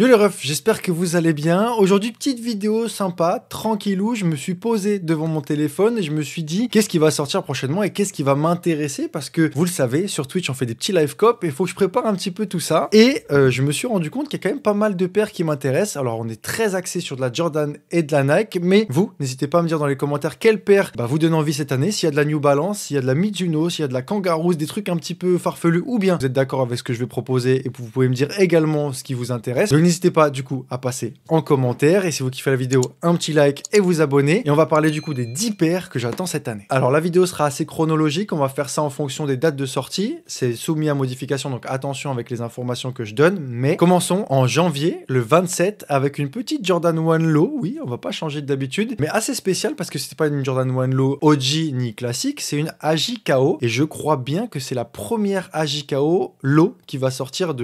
Yo les refs, j'espère que vous allez bien. Aujourd'hui, petite vidéo sympa, tranquillou. Je me suis posé devant mon téléphone et je me suis dit qu'est-ce qui va sortir prochainement et qu'est-ce qui va m'intéresser parce que vous le savez, sur Twitch, on fait des petits live cop et il faut que je prépare un petit peu tout ça. Et euh, je me suis rendu compte qu'il y a quand même pas mal de paires qui m'intéressent. Alors, on est très axé sur de la Jordan et de la Nike, mais vous, n'hésitez pas à me dire dans les commentaires quelle paires bah, vous donne envie cette année. S'il y a de la New Balance, s'il y a de la Mizuno, s'il y a de la Kangaroos, des trucs un petit peu farfelus ou bien vous êtes d'accord avec ce que je vais proposer et vous pouvez me dire également ce qui vous intéresse. N'hésitez pas du coup à passer en commentaire et si vous kiffez la vidéo, un petit like et vous abonner. Et on va parler du coup des 10 paires que j'attends cette année. Alors la vidéo sera assez chronologique, on va faire ça en fonction des dates de sortie. C'est soumis à modification, donc attention avec les informations que je donne. Mais commençons en janvier, le 27, avec une petite Jordan One Low. Oui, on va pas changer d'habitude, mais assez spéciale parce que c'est pas une Jordan One Low OG ni classique, c'est une AJKO. Et je crois bien que c'est la première AJKO Low qui va sortir bah,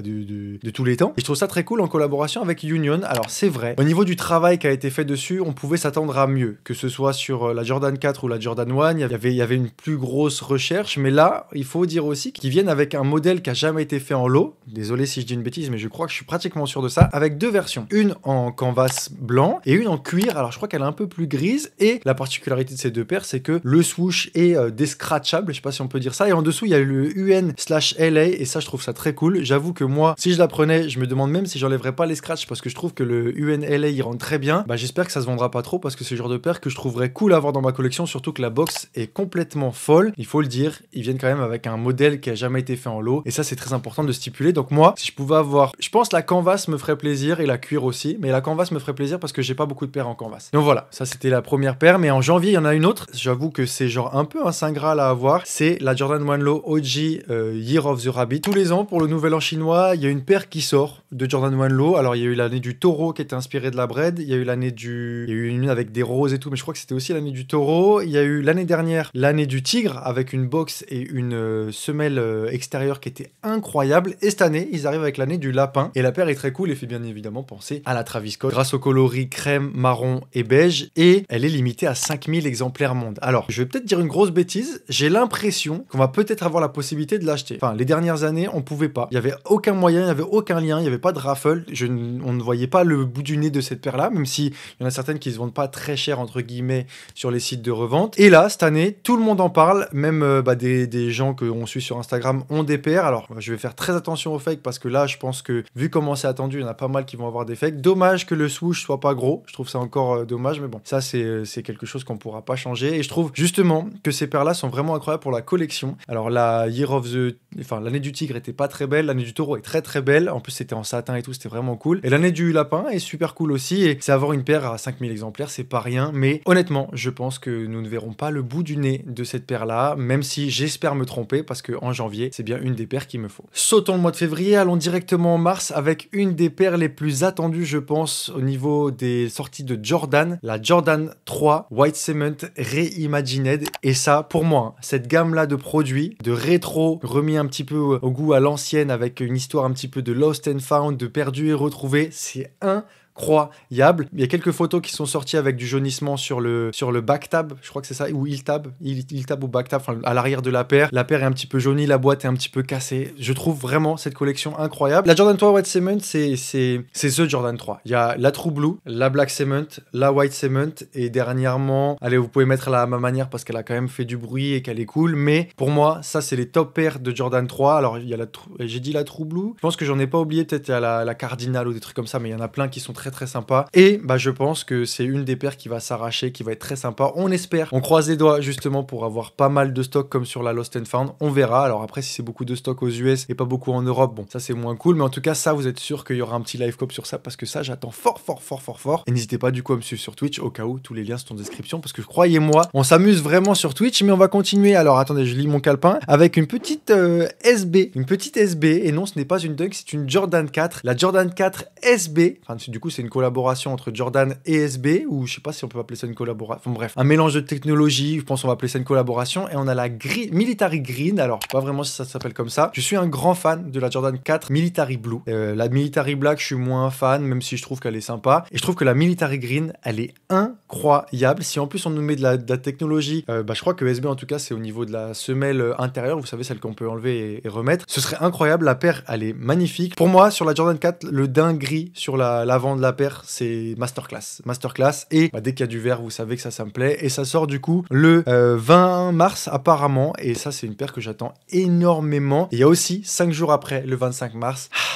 de, de tous les temps. Et je trouve ça très cool en collaboration avec Union. Alors c'est vrai, au niveau du travail qui a été fait dessus, on pouvait s'attendre à mieux. Que ce soit sur euh, la Jordan 4 ou la Jordan 1, y il y avait une plus grosse recherche. Mais là, il faut dire aussi qu'ils viennent avec un modèle qui a jamais été fait en lot. Désolé si je dis une bêtise, mais je crois que je suis pratiquement sûr de ça. Avec deux versions. Une en canvas blanc et une en cuir. Alors je crois qu'elle est un peu plus grise. Et la particularité de ces deux paires, c'est que le swoosh est euh, descratchable. Je sais pas si on peut dire ça. Et en dessous, il y a le UN slash LA. Et ça, je trouve ça très cool. J'avoue que moi, si je la prenais, je me demande même si si j'enlèverai pas les scratchs parce que je trouve que le UNLA il rentre très bien, bah j'espère que ça se vendra pas trop parce que c'est le genre de paire que je trouverais cool à avoir dans ma collection, surtout que la box est complètement folle. Il faut le dire, ils viennent quand même avec un modèle qui a jamais été fait en lot et ça c'est très important de stipuler. Donc moi, si je pouvais avoir, je pense la canvas me ferait plaisir et la cuir aussi, mais la canvas me ferait plaisir parce que j'ai pas beaucoup de paires en canvas. Donc voilà, ça c'était la première paire, mais en janvier il y en a une autre. J'avoue que c'est genre un peu un saint graal à avoir. C'est la Jordan One Low OG euh, Year of the Rabbit. Tous les ans pour le nouvel an chinois, il y a une paire qui sort de Jordan alors, il y a eu l'année du taureau qui était inspirée de la bread Il y a eu l'année du. Il y a eu une avec des roses et tout, mais je crois que c'était aussi l'année du taureau. Il y a eu l'année dernière l'année du tigre avec une box et une euh, semelle euh, extérieure qui était incroyable. Et cette année, ils arrivent avec l'année du lapin. Et la paire est très cool et fait bien évidemment penser à la Travis grâce aux coloris crème, marron et beige. Et elle est limitée à 5000 exemplaires monde. Alors, je vais peut-être dire une grosse bêtise. J'ai l'impression qu'on va peut-être avoir la possibilité de l'acheter. Enfin, les dernières années, on pouvait pas. Il y avait aucun moyen, il y avait aucun lien, il n'y avait pas de on ne voyait pas le bout du nez de cette paire-là, même si il y en a certaines qui se vendent pas très cher entre guillemets sur les sites de revente. Et là, cette année, tout le monde en parle. Même euh, bah, des, gens que suit sur Instagram ont des paires. Alors, je vais faire très attention aux fakes parce que là, je pense que vu comment c'est attendu, il y en a pas mal qui vont avoir des fakes. Dommage que le swoosh soit pas gros. Je trouve ça encore euh, dommage, mais bon, ça euh, c'est quelque chose qu'on pourra pas changer. Et je trouve justement que ces paires-là sont vraiment incroyables pour la collection. Alors la Year of the, enfin l'année du tigre était pas très belle, l'année du taureau est très très belle. En plus, c'était en satin tout, c'était vraiment cool. Et l'année du lapin est super cool aussi, et c'est avoir une paire à 5000 exemplaires, c'est pas rien, mais honnêtement, je pense que nous ne verrons pas le bout du nez de cette paire-là, même si j'espère me tromper, parce que en janvier, c'est bien une des paires qu'il me faut. Sautons le mois de février, allons directement en mars avec une des paires les plus attendues, je pense, au niveau des sorties de Jordan, la Jordan 3 White Cement Reimagined, et ça, pour moi, hein, cette gamme-là de produits, de rétro, remis un petit peu au goût à l'ancienne, avec une histoire un petit peu de Lost and Found, de perdu et retrouvé, c'est un incroyable. Il y a quelques photos qui sont sorties avec du jaunissement sur le, sur le back tab, je crois que c'est ça, ou il tab, il, tab ou back tab, à l'arrière de la paire. La paire est un petit peu jaunie, la boîte est un petit peu cassée. Je trouve vraiment cette collection incroyable. La Jordan 3 White Cement, c'est ce Jordan 3. Il y a la True Blue, la Black Cement, la White Cement, et dernièrement, allez, vous pouvez mettre la à ma manière parce qu'elle a quand même fait du bruit et qu'elle est cool, mais pour moi, ça, c'est les top paires de Jordan 3. Alors, il y a la, j'ai dit la True Blue, je pense que j'en ai pas oublié, peut-être la, la Cardinal ou des trucs comme ça, mais il y en a plein qui sont très très sympa. Et bah, je pense que c'est une des paires qui va s'arracher, qui va être très sympa. On espère. On croise les doigts justement pour avoir pas mal de stocks comme sur la Lost and Found. On verra. Alors après, si c'est beaucoup de stocks aux US et pas beaucoup en Europe, bon, ça c'est moins cool. Mais en tout cas, ça, vous êtes sûr qu'il y aura un petit live cop sur ça parce que ça, j'attends fort, fort, fort, fort, fort. Et n'hésitez pas du coup à me suivre sur Twitch au cas où tous les liens sont en description parce que croyez-moi, on s'amuse vraiment sur Twitch, mais on va continuer. Alors attendez, je lis mon calepin avec une petite euh, SB, une petite SB. Et non, ce n'est pas une dunk, c'est une Jordan 4, la Jordan 4 SB. Enfin, du coup, c'est une collaboration entre Jordan et SB, ou je sais pas si on peut appeler ça une collaboration. Enfin, bref, un mélange de technologies, je pense qu'on va appeler ça une collaboration. Et on a la Military Green, alors pas vraiment si ça s'appelle comme ça. Je suis un grand fan de la Jordan 4 Military Blue. Euh, la Military Black, je suis moins fan, même si je trouve qu'elle est sympa. Et je trouve que la Military Green, elle est incroyable. Si en plus on nous met de la, technologie, euh, bah, je crois que SB en tout cas, c'est au niveau de la semelle euh, intérieure, vous savez, celle qu'on peut enlever et, remettre. Ce serait incroyable, la paire, elle est magnifique. Pour moi, sur la Jordan 4, le gris sur l'avant la, de la paire, c'est masterclass. Masterclass. Et bah, dès qu'il y a du vert, vous savez que ça, ça me plaît. Et ça sort du coup le 20 euh, mars apparemment. Et ça, c'est une paire que j'attends énormément. il y a aussi 5 jours après, le 25 mars. Ah,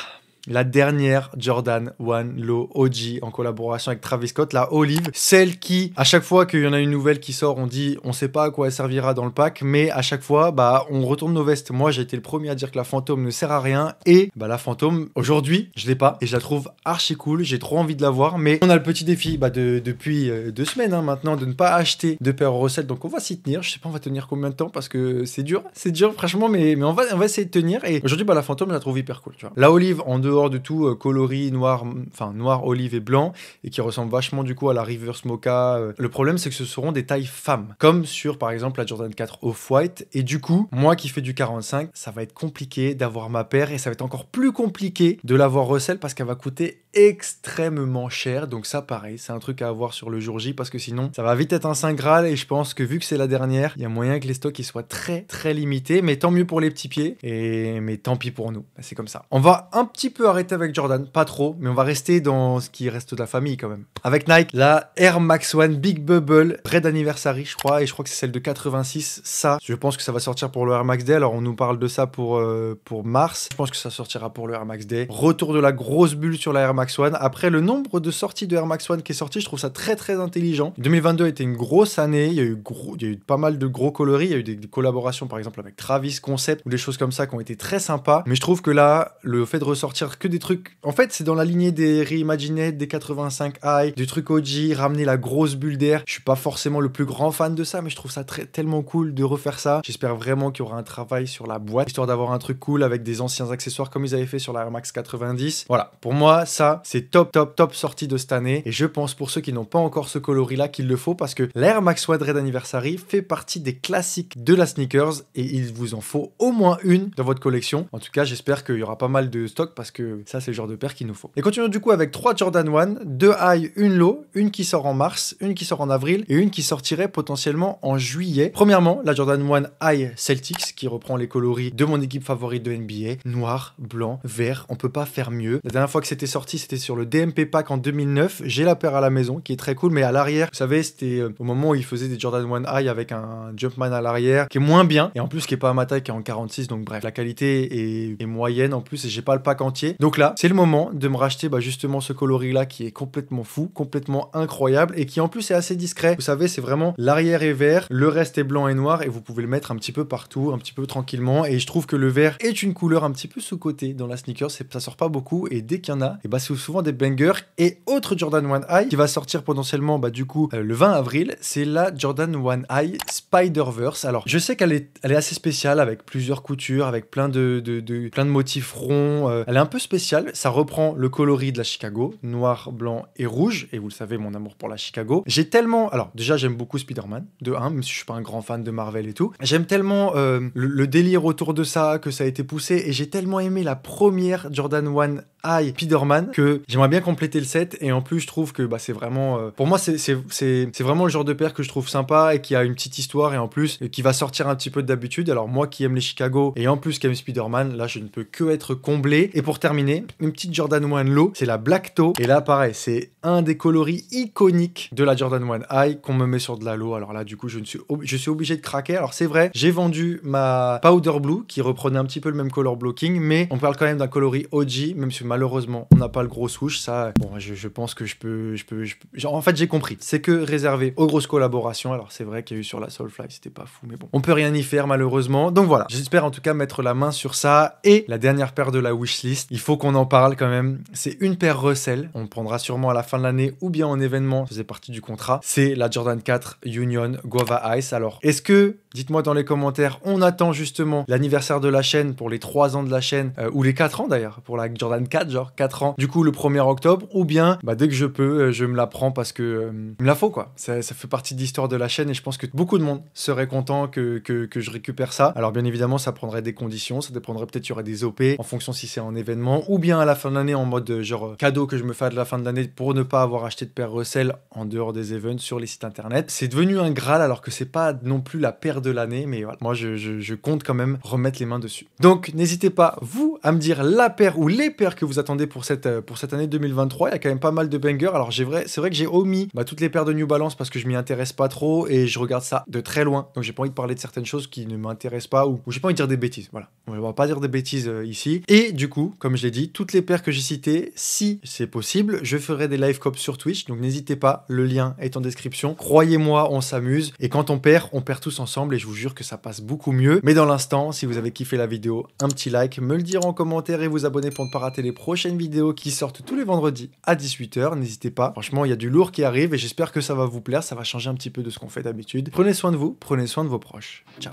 la dernière Jordan One Low OG en collaboration avec Travis Scott, la Olive, celle qui, à chaque fois qu'il y en a une nouvelle qui sort, on dit on sait pas à quoi elle servira dans le pack, mais à chaque fois, bah, on retourne nos vestes. Moi, j'ai été le premier à dire que la fantôme ne sert à rien et bah, la fantôme, aujourd'hui, je l'ai pas et je la trouve archi cool. J'ai trop envie de la voir, mais on a le petit défi bah, de, depuis euh, deux semaines hein, maintenant de ne pas acheter de paires recettes, donc on va s'y tenir. Je sais pas, on va tenir combien de temps parce que c'est dur, c'est dur, franchement, mais, mais on, va, on va essayer de tenir et aujourd'hui, bah, la fantôme, je la trouve hyper cool. La Olive en dehors du tout, euh, coloris, noir, enfin noir, olive et blanc, et qui ressemble vachement du coup à la reverse mocha. Euh. Le problème, c'est que ce seront des tailles femmes, comme sur par exemple la Jordan 4 Off-White. Et du coup, moi qui fais du 45, ça va être compliqué d'avoir ma paire, et ça va être encore plus compliqué de l'avoir recel parce qu'elle va coûter extrêmement cher. Donc ça, pareil, c'est un truc à avoir sur le jour J, parce que sinon, ça va vite être un saint Graal, et je pense que vu que c'est la dernière, il y a moyen que les stocks soient très très limités, mais tant mieux pour les petits pieds, et mais tant pis pour nous, c'est comme ça. On va un petit peu arrêter avec Jordan, pas trop, mais on va rester dans ce qui reste de la famille quand même. Avec Nike, la Air Max One Big Bubble, Red Anniversary, je crois, et je crois que c'est celle de 86. Ça, je pense que ça va sortir pour le Air Max Day. Alors, on nous parle de ça pour, euh, pour mars. Je pense que ça sortira pour le Air Max Day. Retour de la grosse bulle sur la Air Max One. Après, le nombre de sorties de Air Max One qui est sorti, je trouve ça très très intelligent. 2022 a été une grosse année. Il y a eu, gros, il y a eu pas mal de gros coloris. Il y a eu des, des collaborations, par exemple, avec Travis Concept ou des choses comme ça qui ont été très sympas. Mais je trouve que là, le fait de ressortir que des trucs. En fait, c'est dans la lignée des Reimagined, des 85 i du truc OG, ramener la grosse bulle d'air. Je suis pas forcément le plus grand fan de ça, mais je trouve ça très, tellement cool de refaire ça. J'espère vraiment qu'il y aura un travail sur la boîte, histoire d'avoir un truc cool avec des anciens accessoires comme ils avaient fait sur la Air Max 90. Voilà, pour moi, ça, c'est top, top, top sortie de cette année. Et je pense pour ceux qui n'ont pas encore ce coloris-là qu'il le faut parce que l'Air Max One Red Anniversary fait partie des classiques de la sneakers et il vous en faut au moins une dans votre collection. En tout cas, j'espère qu'il y aura pas mal de stock parce que ça, c'est le genre de paire qu'il nous faut. Et continuons du coup avec trois Jordan 1, 2 high, une low, une qui sort en mars, une qui sort en avril et une qui sortirait potentiellement en juillet. Premièrement, la Jordan 1 High Celtics qui reprend les coloris de mon équipe favorite de NBA, noir, blanc, vert, on peut pas faire mieux. La dernière fois que c'était sorti, c'était sur le DMP Pack en 2009. J'ai la paire à la maison qui est très cool, mais à l'arrière, vous savez, c'était euh, au moment où ils faisaient des Jordan 1 High avec un Jumpman à l'arrière qui est moins bien et en plus qui est pas à ma taille qui est en 46, donc bref, la qualité est moyenne en plus et j'ai pas le pack entier donc là, c'est le moment de me racheter bah, justement ce coloris là qui est complètement fou, complètement incroyable et qui en plus est assez discret. Vous savez, c'est vraiment l'arrière est vert, le reste est blanc et noir et vous pouvez le mettre un petit peu partout, un petit peu tranquillement. Et je trouve que le vert est une couleur un petit peu sous-cotée dans la sneaker, ça sort pas beaucoup et dès qu'il y en a, et eh bah c'est souvent des bangers. Et autre Jordan One Eye qui va sortir potentiellement bah, du coup euh, le 20 avril, c'est la Jordan One Eye Spider-Verse. Alors je sais qu'elle est, assez spéciale avec plusieurs coutures, avec plein de, motifs ronds. Euh, elle est un peu spécial. Ça reprend le coloris de la Chicago, noir, blanc et rouge. Et vous le savez, mon amour pour la Chicago. J'ai tellement. Alors, déjà, j'aime beaucoup Spider-Man, de 1, même si je suis pas un grand fan de Marvel et tout. J'aime tellement euh, le, le délire autour de ça, que ça a été poussé. Et j'ai tellement aimé la première Jordan 1 Aïe Spider-Man que j'aimerais bien compléter le set et en plus je trouve que bah, c'est vraiment euh, pour moi c'est vraiment le genre de paire que je trouve sympa et qui a une petite histoire et en plus euh, qui va sortir un petit peu d'habitude alors moi qui aime les Chicago et en plus qui aime Spider-Man là je ne peux que être comblé et pour terminer une petite Jordan 1 Low c'est la Black Toe et là pareil c'est un des coloris iconiques de la Jordan 1 High qu'on me met sur de la Low alors là du coup je, suis, je suis obligé de craquer alors c'est vrai j'ai vendu ma Powder Blue qui reprenait un petit peu le même color blocking mais on parle quand même d'un coloris OG même si malheureusement, on n'a pas le gros souche. Ça, bon, je, pense que je peux. Je peux, en fait, j'ai compris. C'est que réservé aux grosses collaborations. Alors, c'est vrai qu'il y a eu sur la Soulfly, c'était pas fou, mais bon. On peut rien y faire, malheureusement. Donc voilà. J'espère en tout cas mettre la main sur ça. Et la dernière paire de la wishlist, il faut qu'on en parle quand même. C'est une paire Russell. On prendra sûrement à la fin de l'année ou bien en événement. Ça faisait partie du contrat. C'est la Jordan 4 Union Guava Ice. Alors, est-ce que Dites-moi dans les commentaires. On attend justement l'anniversaire de la chaîne pour les 3 ans de la chaîne, euh, ou les 4 ans d'ailleurs, pour la Jordan 4, genre 4 ans. Du coup, le 1er octobre, ou bien bah, dès que je peux, euh, je me la prends parce que euh, il me la faut quoi. Ça, fait partie de l'histoire de la chaîne et je pense que beaucoup de monde serait content que, je récupère ça. Alors, bien évidemment, ça prendrait des conditions, ça dépendrait peut-être, il y aurait des OP en fonction si c'est en événement, ou bien à la fin de l'année en mode genre cadeau que je me fais à la fin de l'année pour ne pas avoir acheté de paire Russell en dehors des events sur les sites internet. C'est devenu un Graal alors que c'est pas non plus la paire de l'année, mais voilà, moi je, compte quand même remettre les mains dessus. Donc n'hésitez pas, vous, à me dire la paire ou les paires que vous attendez pour cette, euh, pour cette année 2023. Il y a quand même pas mal de bangers. Alors j'ai vrai, c'est vrai que j'ai omis bah, toutes les paires de New Balance parce que je m'y intéresse pas trop et je regarde ça de très loin. Donc j'ai pas envie de parler de certaines choses qui ne m'intéressent pas ou, j'ai pas envie de dire des bêtises. Voilà, on va pas dire des bêtises euh, ici. Et du coup, comme je l'ai dit, toutes les paires que j'ai citées, si c'est possible, je ferai des live cops sur Twitch. Donc n'hésitez pas, le lien est en description. Croyez-moi, on s'amuse et quand on perd, on perd tous ensemble et je vous jure que ça passe beaucoup mieux. Mais dans l'instant, si vous avez kiffé la vidéo, un petit like, me le dire en commentaire et vous abonner pour ne pas rater les prochaines vidéos qui sortent tous les vendredis à 18h. N'hésitez pas. Franchement, il y a du lourd qui arrive et j'espère que ça va vous plaire. Ça va changer un petit peu de ce qu'on fait d'habitude. Prenez soin de vous, prenez soin de vos proches. Ciao.